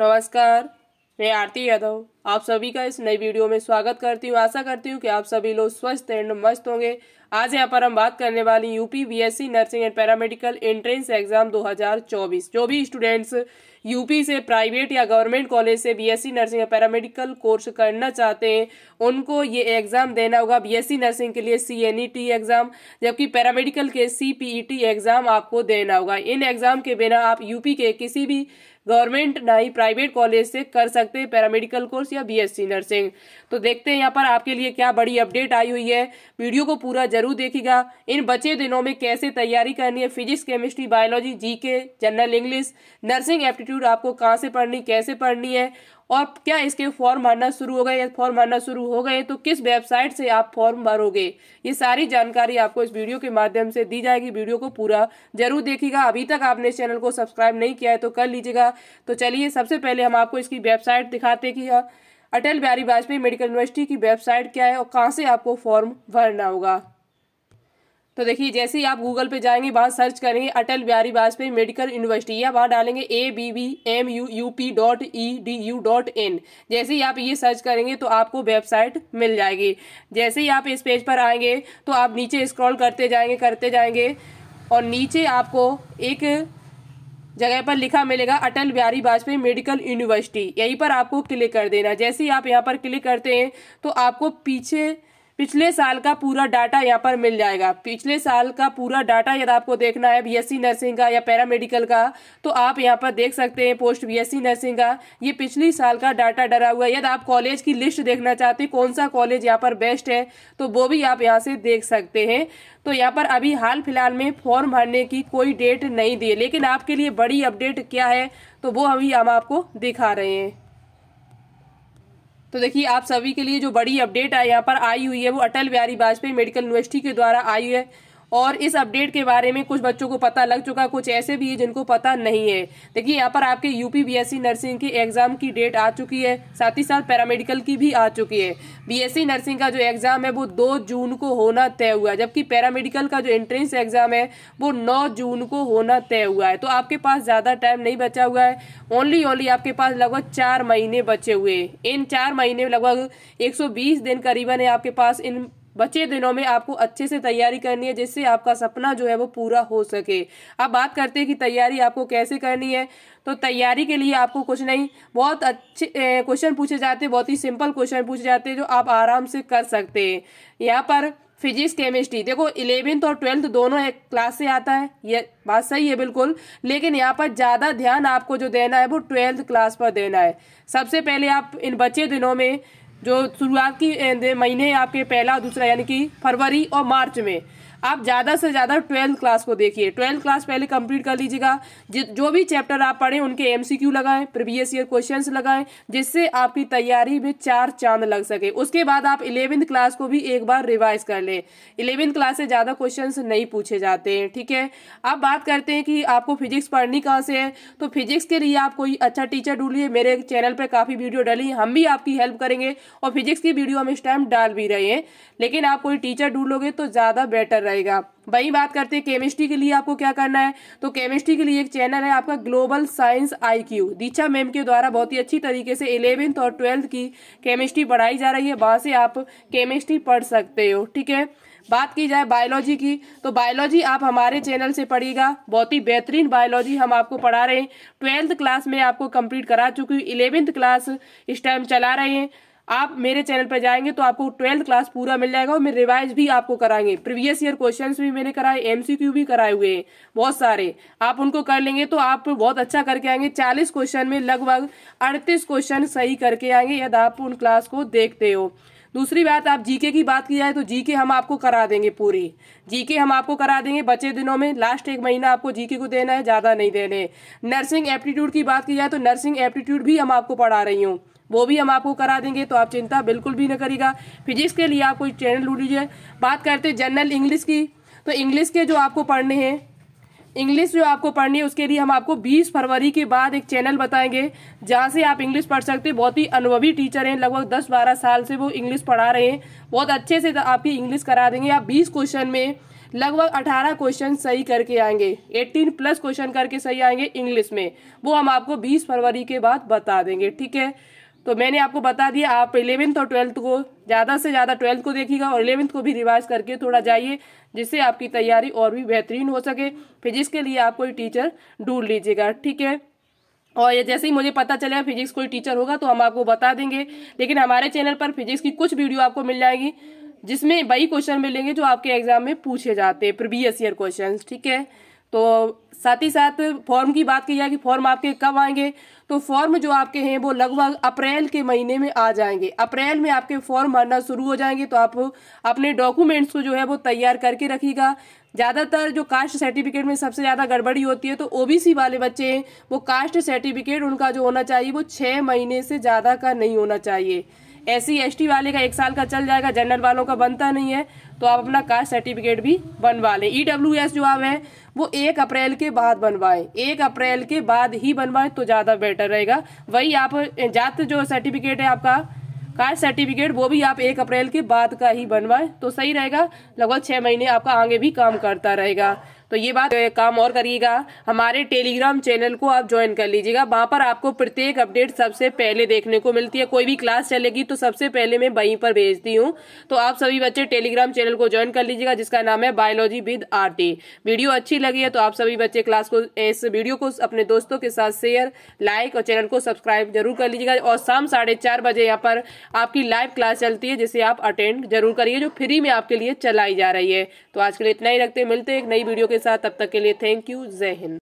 नमस्कार मैं आरती यादव आप सभी का इस नई वीडियो में स्वागत करती हूँ आशा करती हूँ कि आप सभी लोग स्वस्थ एंड मस्त होंगे आज यहाँ पर हम बात करने वाली UP BSc nursing and paramedical entrance exam 2024 जो भी स्टूडेंट्स यूपी से प्राइवेट या गवर्नमेंट कॉलेज से बीएससी नर्सिंग या पैरामेडिकल कोर्स करना चाहते हैं उनको ये एग्ज़ाम देना होगा बीएससी नर्सिंग के लिए सीएनईटी एग्ज़ाम e जबकि पैरामेडिकल के सीपीईटी एग्ज़ाम e आपको देना होगा इन एग्ज़ाम के बिना आप यूपी के किसी भी गवर्नमेंट ना ही प्राइवेट कॉलेज से कर सकते हैं पैरामेडिकल कोर्स या बीएससी नर्सिंग तो देखते हैं यहाँ पर आपके लिए क्या बड़ी अपडेट आई हुई है वीडियो को पूरा जरूर देखिएगा इन बचे दिनों में कैसे तैयारी करनी है फिजिक्स केमिस्ट्री बायोलॉजी जी के जनरल इंग्लिश नर्सिंग एप्टीट्यूड आपको कहाँ से पढ़नी कैसे पढ़नी है और क्या इसके फॉर्म भरना शुरू हो गए फॉर्म भरना शुरू हो गए तो किस वेबसाइट से आप फॉर्म भरोगे ये सारी जानकारी आपको इस वीडियो के माध्यम से दी जाएगी वीडियो को पूरा जरूर देखिएगा अभी तक आपने इस चैनल को सब्सक्राइब नहीं किया है तो कर लीजिएगा तो चलिए सबसे पहले हम आपको इसकी वेबसाइट दिखाते कि अटल बिहारी वाजपेयी मेडिकल यूनिवर्सिटी की वेबसाइट क्या है और कहाँ से आपको फॉर्म भरना होगा तो देखिए जैसे ही आप गूगल पे जाएंगे वहाँ सर्च करेंगे अटल बिहारी वाजपेयी मेडिकल यूनिवर्सिटी या वहाँ डालेंगे A B B M U U P dot E D U dot in जैसे ही आप ये सर्च करेंगे तो आपको वेबसाइट मिल जाएगी जैसे ही आप इस पेज पर आएंगे तो आप नीचे स्क्रॉल करते जाएंगे करते जाएंगे और नीचे आपको एक जगह पर लिखा मिलेगा अटल बिहारी वाजपेयी मेडिकल यूनिवर्सिटी यहीं पर आपको क्लिक कर देना जैसे ही आप यहाँ पर क्लिक करते हैं तो आपको पीछे पिछले साल का पूरा डाटा यहाँ पर मिल जाएगा पिछले साल का पूरा डाटा यदि आपको देखना है बीएससी नर्सिंग का या पैरामेडिकल का तो आप यहाँ पर देख सकते हैं पोस्ट बीएससी नर्सिंग का ये पिछले साल का डाटा डरा हुआ है यदि आप कॉलेज की लिस्ट देखना चाहते हैं कौन सा कॉलेज यहाँ पर बेस्ट है तो वो भी आप यहाँ से देख सकते हैं तो यहाँ पर अभी हाल फिलहाल में फॉर्म भरने की कोई डेट नहीं दी लेकिन आपके लिए बड़ी अपडेट क्या है तो वो अभी हम आपको दिखा रहे हैं तो देखिए आप सभी के लिए जो बड़ी अपडेट यहाँ पर आई हुई है वो अटल बिहारी वाजपेयी मेडिकल यूनिवर्सिटी के द्वारा आई है और इस अपडेट के बारे में कुछ बच्चों को पता लग चुका कुछ ऐसे भी है जिनको पता नहीं है देखिए यहाँ पर आपके यूपी बीएससी नर्सिंग के एग्जाम की डेट आ चुकी है साथ ही साथ पैरामेडिकल की भी आ चुकी है बीएससी नर्सिंग का जो एग्जाम है वो दो जून को होना तय हुआ है जबकि पैरामेडिकल का जो एंट्रेंस एग्जाम है वो नौ जून को होना तय हुआ है तो आपके पास ज्यादा टाइम नहीं बचा हुआ है ओनली ओनली आपके पास लगभग चार महीने बचे हुए इन चार महीने लगभग एक दिन करीबन है आपके पास इन बचे दिनों में आपको अच्छे से तैयारी करनी है जिससे आपका सपना जो है वो पूरा हो सके अब बात करते हैं कि तैयारी आपको कैसे करनी है तो तैयारी के लिए आपको कुछ नहीं बहुत अच्छे क्वेश्चन पूछे जाते हैं बहुत ही सिंपल क्वेश्चन पूछे जाते हैं जो आप आराम से कर सकते हैं यहाँ पर फिजिक्स केमिस्ट्री देखो इलेवेंथ और ट्वेल्थ दोनों एक क्लास से आता है ये बात सही है बिल्कुल लेकिन यहाँ पर ज़्यादा ध्यान आपको जो देना है वो ट्वेल्थ क्लास पर देना है सबसे पहले आप इन बच्चे दिनों में जो शुरुआत की महीने आपके पहला दूसरा यानी कि फरवरी और मार्च में आप ज़्यादा से ज़्यादा ट्वेल्थ क्लास को देखिए ट्वेल्थ क्लास पहले कंप्लीट कर लीजिएगा जो भी चैप्टर आप पढ़ें उनके एमसीक्यू लगाएं प्रीवियस ईयर क्वेश्चन लगाएं जिससे आपकी तैयारी में चार चांद लग सके उसके बाद आप इलेवेंथ क्लास को भी एक बार रिवाइज कर लें इलेवेंथ क्लास से ज़्यादा क्वेश्चन नहीं पूछे जाते हैं ठीक है अब बात करते हैं कि आपको फिजिक्स पढ़नी कहाँ से है तो फिजिक्स के लिए आप कोई अच्छा टीचर ढूंढिए मेरे चैनल पर काफ़ी वीडियो डाली हम भी आपकी हेल्प करेंगे और फिजिक्स की वीडियो हम इस टाइम डाल भी रहे हैं लेकिन आप कोई टीचर ढूंढोगे तो ज़्यादा बेटर रहे जाएगा वही बात करते हैं केमिस्ट्री के लिए आपको क्या करना है तो केमिस्ट्री के लिए एक चैनल है आपका global science IQ Diksha ma'am के द्वारा बहुत ही अच्छी तरीके से इलेवेंथ और ट्वेल्थ की केमिस्ट्री पढ़ाई जा रही है वहाँ से आप केमिस्ट्री पढ़ सकते हो ठीक है बात की जाए बायोलॉजी की तो बायोलॉजी आप हमारे चैनल से पढ़िएगा बहुत ही बेहतरीन बायोलॉजी हम आपको पढ़ा रहे हैं ट्वेल्थ क्लास में आपको कंप्लीट करा चुकी हूँ इलेवेंथ क्लास इस टाइम चला रहे हैं आप मेरे चैनल पर जाएंगे तो आपको ट्वेल्थ क्लास पूरा मिल जाएगा और मैं रिवाइज भी आपको कराएंगे प्रीवियस ईयर क्वेश्चन भी मैंने कराए एमसीक्यू भी कराए हुए हैं बहुत सारे आप उनको कर लेंगे तो आप बहुत अच्छा करके आएंगे चालीस क्वेश्चन में लगभग अड़तीस क्वेश्चन सही करके आएंगे यदि आप उन क्लास को देखते हो दूसरी बात आप जीके की बात की जाए तो जीके हम आपको करा देंगे पूरी जीके हम आपको करा देंगे बचे दिनों में लास्ट एक महीना आपको जीके को देना है ज़्यादा नहीं देने नर्सिंग एप्टीट्यूड की बात की जाए तो नर्सिंग एप्टीट्यूड भी हम आपको पढ़ा रही हूँ वो भी हम आपको करा देंगे तो आप चिंता बिल्कुल भी ना करिएगा फिजिक्स के लिए आप कोई चैनल ढूंढ लीजिए बात करते हैं जनरल इंग्लिश की तो इंग्लिश के जो आपको पढ़ने हैं इंग्लिश जो आपको पढ़नी है उसके लिए हम आपको 20 फरवरी के बाद एक चैनल बताएंगे जहाँ से आप इंग्लिश पढ़ सकते हैं बहुत ही अनुभवी टीचर हैं लगभग 10-12 साल से वो इंग्लिश पढ़ा रहे हैं बहुत अच्छे से आपकी इंग्लिश करा देंगे आप 20 क्वेश्चन में लगभग 18 क्वेश्चन सही करके आएंगे 18 प्लस क्वेश्चन करके सही आएंगे इंग्लिश में वो हम आपको बीस फरवरी के बाद बता देंगे ठीक है तो मैंने आपको बता दिया आप इलेवेंथ और ट्वेल्थ को ज़्यादा से ज़्यादा ट्वेल्थ को देखिएगा और इलेवेंथ को भी रिवाइज करके थोड़ा जाइए जिससे आपकी तैयारी और भी बेहतरीन हो सके फिजिक्स के लिए आप कोई टीचर ढूंढ लीजिएगा ठीक है और ये जैसे ही मुझे पता चलेगा फिजिक्स कोई टीचर होगा तो हम आपको बता देंगे लेकिन हमारे चैनल पर फिजिक्स की कुछ वीडियो आपको मिल जाएगी जिसमें वही क्वेश्चन मिलेंगे जो आपके एग्जाम में पूछे जाते हैं प्रीवियस ईयर क्वेश्चन ठीक है तो साथ ही साथ फॉर्म की बात की जाए कि फॉर्म आपके कब आएंगे तो फॉर्म जो आपके हैं वो लगभग अप्रैल के महीने में आ जाएंगे अप्रैल में आपके फॉर्म भरना शुरू हो जाएंगे तो आप अपने डॉक्यूमेंट्स को जो है वो तैयार करके रखिएगा ज़्यादातर जो कास्ट सर्टिफिकेट में सबसे ज़्यादा गड़बड़ी होती है तो ओ वाले बच्चे हैं वो कास्ट सर्टिफिकेट उनका जो होना चाहिए वो छः महीने से ज़्यादा का नहीं होना चाहिए एस सी वाले का एक साल का चल जाएगा जनरल वालों का बनता नहीं है तो आप अपना कास्ट सर्टिफिकेट भी बनवा लें ई e जो आप है वो एक अप्रैल के बाद बनवाएं एक अप्रैल के बाद ही बनवाएं तो ज़्यादा बेटर रहेगा वही आप जात जो सर्टिफिकेट है आपका कास्ट सर्टिफिकेट वो भी आप एक अप्रैल के बाद का ही बनवाएं तो सही रहेगा लगभग छः महीने आपका आगे भी काम करता रहेगा तो ये बात काम और करिएगा हमारे टेलीग्राम चैनल को आप ज्वाइन कर लीजिएगा वहाँ पर आपको प्रत्येक अपडेट सबसे पहले देखने को मिलती है कोई भी क्लास चलेगी तो सबसे पहले मैं वहीं पर भेजती हूँ तो आप सभी बच्चे टेलीग्राम चैनल को ज्वाइन कर लीजिएगा जिसका नाम है बायोलॉजी विद आरटी वीडियो अच्छी लगी है तो आप सभी बच्चे क्लास को इस वीडियो को अपने दोस्तों के साथ शेयर लाइक और चैनल को सब्सक्राइब जरूर कर लीजिएगा और शाम साढ़े चार बजे यहाँ पर आपकी लाइव क्लास चलती है जिसे आप अटेंड जरूर करिए जो फ्री में आपके लिए चलाई जा रही है तो आज के लिए इतना ही रखते मिलते हैं एक नई वीडियो के के साथ अब तक के लिए थैंक यू जय हिंद